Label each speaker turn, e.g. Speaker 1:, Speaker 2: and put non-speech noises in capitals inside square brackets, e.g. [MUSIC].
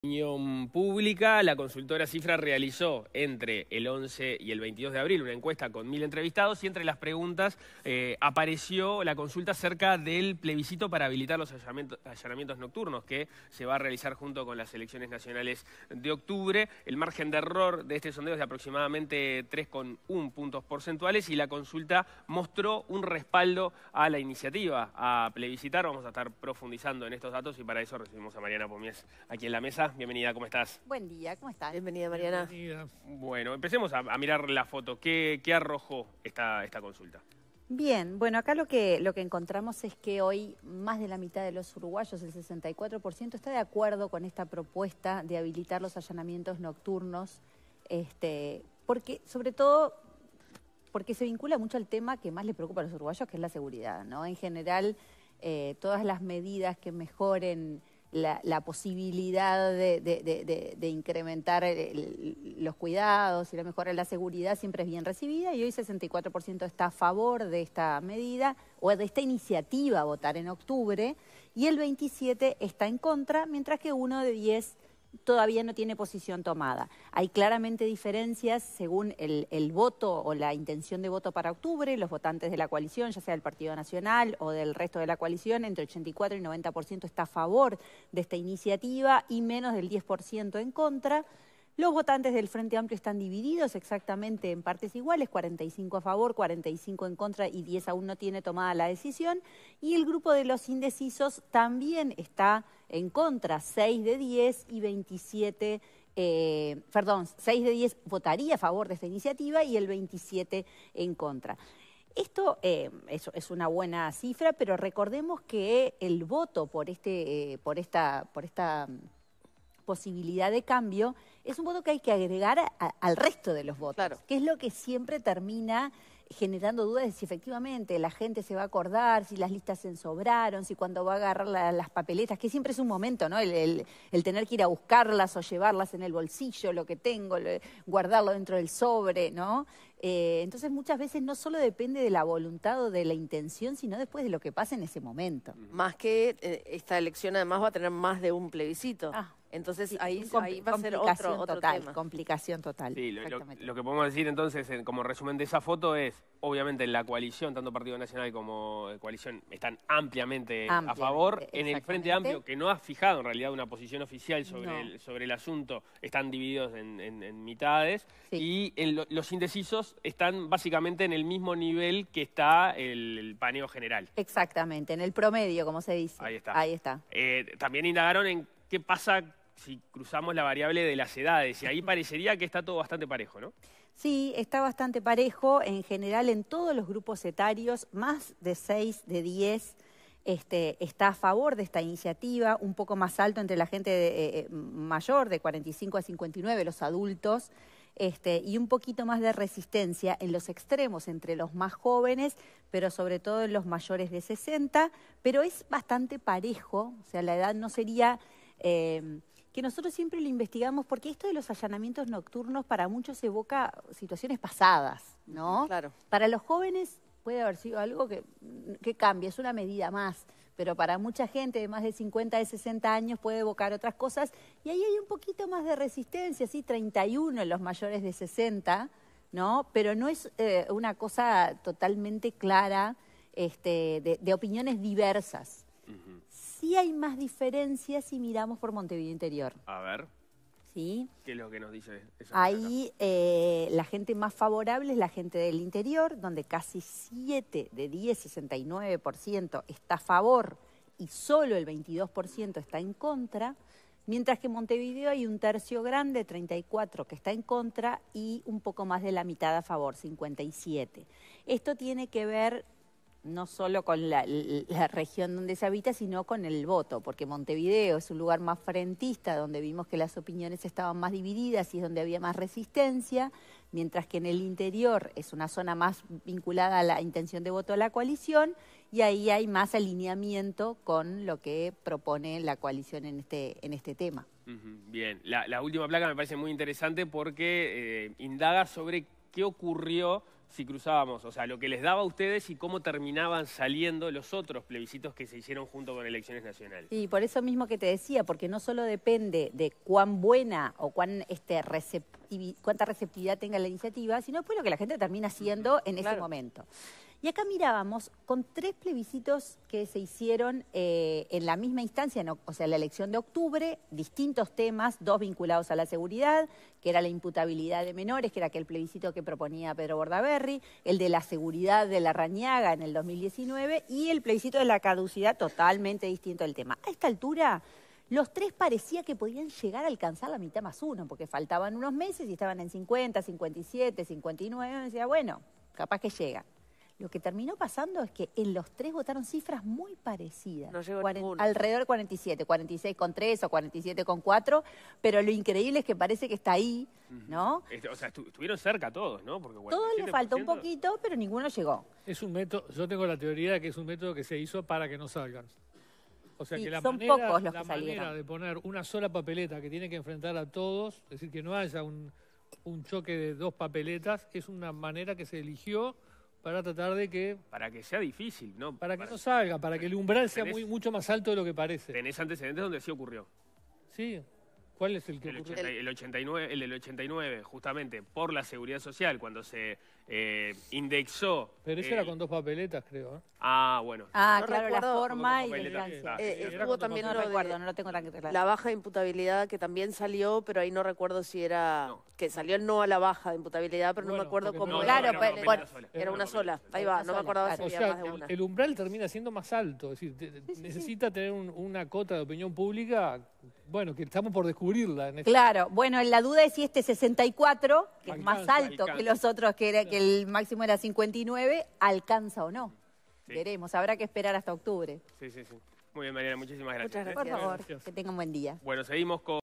Speaker 1: opinión pública, la consultora Cifra realizó entre el 11 y el 22 de abril una encuesta con mil entrevistados y entre las preguntas eh, apareció la consulta acerca del plebiscito para habilitar los allanamientos nocturnos que se va a realizar junto con las elecciones nacionales de octubre. El margen de error de este sondeo es de aproximadamente 3,1 puntos porcentuales y la consulta mostró un respaldo a la iniciativa a plebiscitar. Vamos a estar profundizando en estos datos y para eso recibimos a Mariana Pomies aquí en la mesa. Bienvenida, ¿cómo estás?
Speaker 2: Buen día, ¿cómo estás? Bienvenida, Mariana. Bienvenida.
Speaker 1: Bueno, empecemos a, mirar la foto. ¿Qué, arrojó esta, esta consulta?
Speaker 2: Bien, bueno, acá lo que, lo que encontramos es que hoy más de la mitad de los uruguayos, el 64%, está de acuerdo con esta propuesta de habilitar los allanamientos nocturnos, este, porque sobre todo porque se vincula mucho al tema que más le preocupa a los uruguayos, que es la seguridad, ¿no? En general, eh, todas las medidas que mejoren la, posibilidad de, incrementar los cuidados y la mejora de la seguridad siempre es bien recibida y hoy 64% está a favor de esta medida o de esta iniciativa a votar en octubre y el 27% está en contra, mientras que uno de 10 todavía no tiene posición tomada. Hay claramente diferencias según el, voto o la intención de voto para octubre, los votantes de la coalición, ya sea del Partido Nacional o del resto de la coalición, entre 84 y 90% está a favor de esta iniciativa y menos del 10% en contra. Los votantes del Frente Amplio están divididos exactamente en partes iguales, 45 a favor, 45 en contra y 10 aún no tiene tomada la decisión. Y el grupo de los indecisos también está en contra, 6 de 10 y 27 eh, perdón, 6 de 10 votaría a favor de esta iniciativa y el 27 en contra. Esto eh, es, una buena cifra, pero recordemos que el voto por, este, eh, por esta, por esta posibilidad de cambio, es un voto que hay que agregar al resto de los votos, que es lo que siempre termina generando dudas de si efectivamente la gente se va a acordar, si las listas se ensobraron, si cuando va a agarrar las papeletas, que siempre es un momento, ¿no? El, tener que ir a buscarlas o llevarlas en el bolsillo, lo que tengo, guardarlo dentro del sobre, ¿no? Eh, entonces muchas veces no solo depende de la voluntad o de la intención, sino después de lo que pasa en ese momento. Más que eh, esta elección además va a tener más de un plebiscito. Ah. Entonces ahí, va a ser otro, total, tema. Complicación total. Sí,
Speaker 1: lo, que podemos decir entonces, como resumen de esa foto, es obviamente en la coalición, tanto Partido Nacional como eh, coalición, están ampliamente, a favor. En el Frente Amplio, que no ha fijado en realidad una posición oficial sobre, el, asunto, están divididos en, mitades. Y los indecisos están básicamente en el mismo nivel que está el, paneo general.
Speaker 2: Exactamente, en el promedio, como se dice. Ahí está. Ahí está.
Speaker 1: Eh, también indagaron en qué pasa si cruzamos la variable de las edades. Y ahí [LAUGHS] parecería que está todo bastante parejo, ¿no?
Speaker 2: Sí, está bastante parejo en general en todos los grupos etarios, más de 6, de 10. Este, está a favor de esta iniciativa, un poco más alto entre la gente eh, eh, mayor, de 45 a 59, los adultos, este, y un poquito más de resistencia en los extremos, entre los más jóvenes, pero sobre todo en los mayores de 60, pero es bastante parejo, o sea, la edad no sería... Eh, que nosotros siempre lo investigamos porque esto de los allanamientos nocturnos para muchos evoca situaciones pasadas, ¿no? Claro. Para los jóvenes puede haber sido algo que, que cambia, es una medida más, pero para mucha gente de más de 50, de 60 años puede evocar otras cosas y ahí hay un poquito más de resistencia, sí, 31 en los mayores de 60, ¿no? Pero no es eh, una cosa totalmente clara este, de, de opiniones diversas hay más diferencias si miramos por Montevideo Interior.
Speaker 1: A ver. ¿Sí? ¿Qué es lo que nos dice eso?
Speaker 2: Ahí eh, la gente más favorable es la gente del interior, donde casi 7 de 10, 69% está a favor y solo el 22% está en contra. Mientras que en Montevideo hay un tercio grande, 34, que está en contra y un poco más de la mitad a favor, 57. Esto tiene que ver no solo con la, región donde se habita, sino con el voto, porque Montevideo es un lugar más frentista, donde vimos que las opiniones estaban más divididas y es donde había más resistencia, mientras que en el interior es una zona más vinculada a la intención de voto a la coalición y ahí hay más alineamiento con lo que propone la coalición en este, en este tema.
Speaker 1: bien, la, última placa me parece muy interesante porque eh, indaga sobre qué ocurrió si cruzábamos, o sea, lo que les daba a ustedes y cómo terminaban saliendo los otros plebiscitos que se hicieron junto con elecciones nacionales. Y
Speaker 2: por eso mismo que te decía, porque no solo depende de cuán buena o cuán este, cuánta receptividad tenga la iniciativa, sino después lo que la gente termina haciendo en ese momento. Y acá mirábamos con tres plebiscitos que se hicieron eh, en la misma instancia, o sea, la elección de octubre, distintos temas, dos vinculados a la seguridad, que era la imputabilidad de menores, que era aquel plebiscito que proponía Pedro Bordaberry, el de la seguridad de la rañaga en el 2019 y el plebiscito de la caducidad, totalmente distinto del tema. A esta altura... Los tres parecía que podían llegar a alcanzar la mitad más uno, porque faltaban unos meses y estaban en 50, 57, 59. Y decía, bueno, capaz que llegan. Lo que terminó pasando es que en los tres votaron cifras muy parecidas. No llegó ninguno. alrededor de 47, 3 o con cuatro. pero lo increíble es que parece que está ahí,
Speaker 1: ¿no? Este, estuvieron cerca todos, ¿no? todos les faltó un
Speaker 2: poquito, pero ninguno llegó.
Speaker 1: Es un método, yo tengo la teoría de que es un método que se hizo para que no salgan. O sea que la, manera, manera de poner una sola papeleta que tiene que enfrentar a todos, es decir, que no haya un choque de dos papeletas, es una manera que se eligió para tratar de que... Para que sea difícil, ¿no? Para que no salga, para que el umbral sea muy, mucho más alto de lo que parece. Tenés antecedentes donde sí ocurrió. Sí. ¿Cuál es el que el ocurrió? el, 89, el del 89, justamente, por la seguridad social, cuando se eh, indexó. Pero eso era eh, con dos papeletas, creo. ¿eh? Ah, bueno. Ah, claro, la forma y el ah, también no recuerdo,
Speaker 2: no lo tengo tan claro. La baja de imputabilidad que también salió, pero ahí no recuerdo si era que salió no a la baja de imputabilidad, pero no me acuerdo cómo. claro, pues, bueno, era una sola. Ahí va, no me acordaba si había más de una. El
Speaker 1: umbral termina siendo más alto, es decir, necesita tener una cota de opinión pública bueno, que estamos por descubrirla. En este. Claro,
Speaker 2: bueno, la duda es si este 64, que es más alto que los otros que, era, que el máximo era 59, ¿alcanza o no? Veremos, habrá que esperar hasta octubre.
Speaker 1: Sí, sí, sí. Muy bien, Mariana, muchísimas gracias. Muchas gracias. Por favor,
Speaker 2: que tengan buen día.
Speaker 1: Bueno, seguimos con...